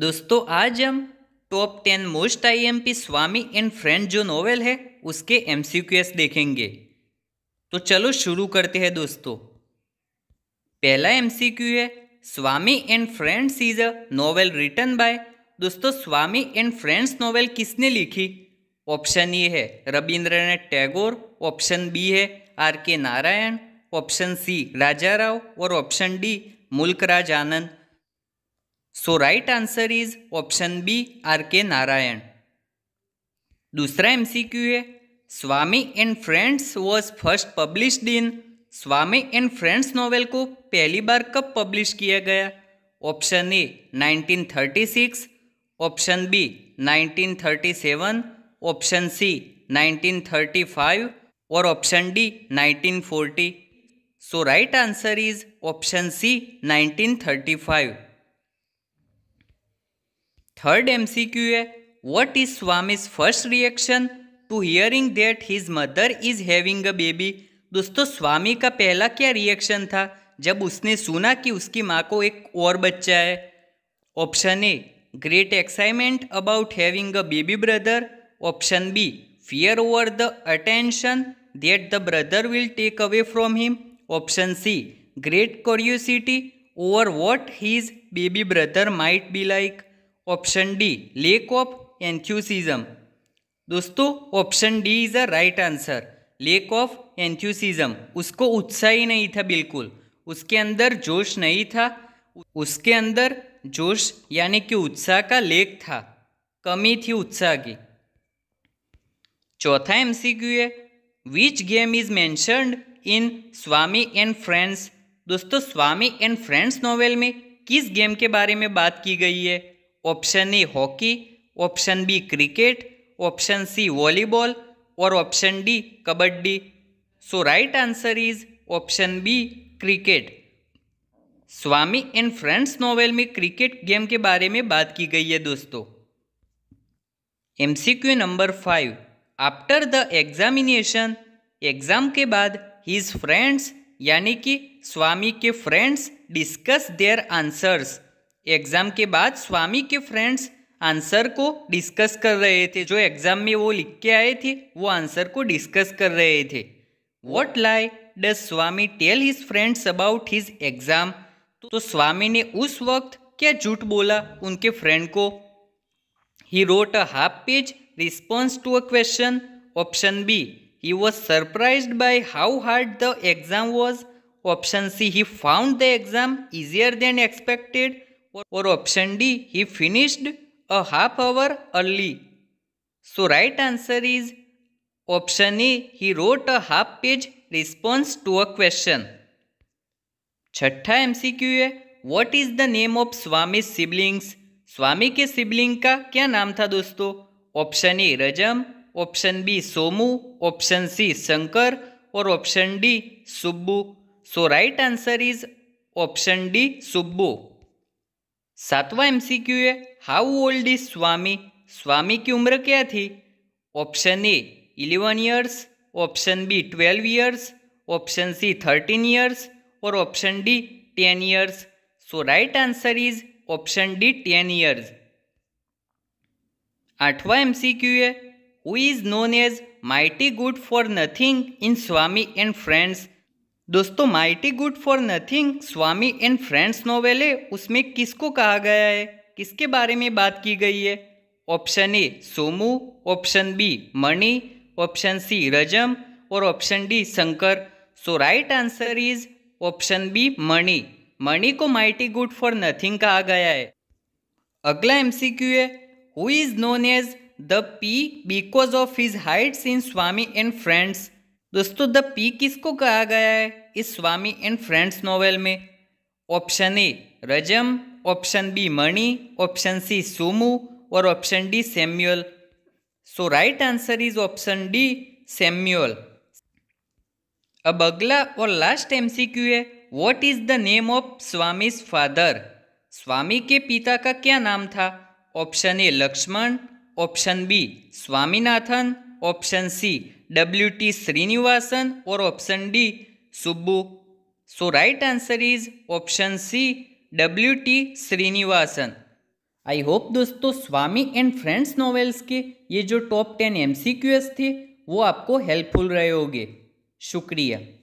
दोस्तों आज हम top ten most IMP Swami and friend जो नोवेल है उसके एम देखेंगे तो चलो शुरू करते हैं दोस्तों पहला एम है Swami and friends is a novel written by दोस्तों स्वामी एंड फ्रेंड्स नोवेल किसने लिखी ऑप्शन ए है रविंद्रनाथ टैगोर ऑप्शन बी है R K Narayan option C Raja Rao और option D Mulk Raj Anand so right answer is option B R K Narayan दूसरा एमसीक्यू है Swami and friends was first published in Swami and friends novel को पहली बार कब पब्लिश किया गया option A 1936 option B 1937 option C 1935 और option D 1940 so right answer is option C 1935 third M C Q है what is Swami's first reaction to hearing that his mother is having a baby दोस्तों स्वामी का पहला क्या reaction था जब उसने सुना कि उसकी माँ को एक और बच्चा है option A great excitement about having a baby brother option B fear over the attention that the brother will take away from him option C great curiosity over what his baby brother might be like option D lack of enthusiasm दोस्तों option D is a right answer lack of enthusiasm उसको उत्साह ही नहीं था बिल्कुल उसके अंदर जोश नहीं था उसके अंदर जोश यानी कि उत्साह का लेक था कमी थी उत्साह की चौथा एमसीक्यू है which game is mentioned in Swami and friends दोस्तों स्वामी एंड फ्रेंड्स नॉवेल में किस गेम के बारे में बात की गई है option A hockey option B cricket option C volleyball और option D kabaddi so right answer is option B cricket Swami and friends novel में क्रिकेट गेम के बारे में बात की गई है दोस्तों MCQ number five after the examination exam के बाद हिज फ्रेंड्स यानी कि स्वामी के friends discuss their answers exam के बाद स्वामी के फ्रेंड्स आंसर को डिस्कस कर रहे थे जो एग्ज़ाम में वो लिख के आए थे वो आंसर को डिस्कस कर रहे थे what lie does Swami tell his friends about his exam तो स्वामी ने उस वक्त क्या झूठ बोला उनके फ्रेंड को he wrote a half page response to a question option B he was surprised by how hard the exam was option C he found the exam easier than expected or option D. He finished a half hour early. So right answer is option A. He wrote a half page response to a question. छठा MCQ है what is the name of Swami siblings Swami के sibling का क्या नाम था दोस्तों option A Rajam option B Somu option C Shankar और option D Subbu so right answer is option D Subbu सातवां एमसीक्यू है how old is Swami Swami की उम्र क्या थी option A eleven years option B twelve years option C thirteen years और option D ten years so right answer is option D ten years आठवां MCQ है who is known as mighty good for nothing in Swami and friends दोस्तों mighty good for nothing Swami and friends novel है उसमें किसको कहा गया है किसके बारे में बात की गई है option A Somu option B Mani option C Rajam और option D Shankar so right answer is option B Mani Mani को माइटी गुड फॉर नथिंग कहा गया है अगला एमसीक्यू है who is known as the pea because of his heights in Swami and friends दोस्तों the pea किसको कहा गया है इस स्वामी एंड फ्रेंड्स नॉवेल में option A Rajam option B Mani option C Somu और option D Samuel so right answer is option D Samuel अब अगला और लास्ट एमसीक्यू है what is the name of Swami's father Swami के पिता का क्या नाम था option A Lakshman option B Swaminathan option C W T Srinivasan और option D Subbu so right answer is option C W T Srinivasan I hope दोस्तों स्वामी एंड फ्रेंड्स नॉवेल्स के ये जो टॉप टेन एम थे वो आपको हेल्पफुल रहे होंगे शुक्रिया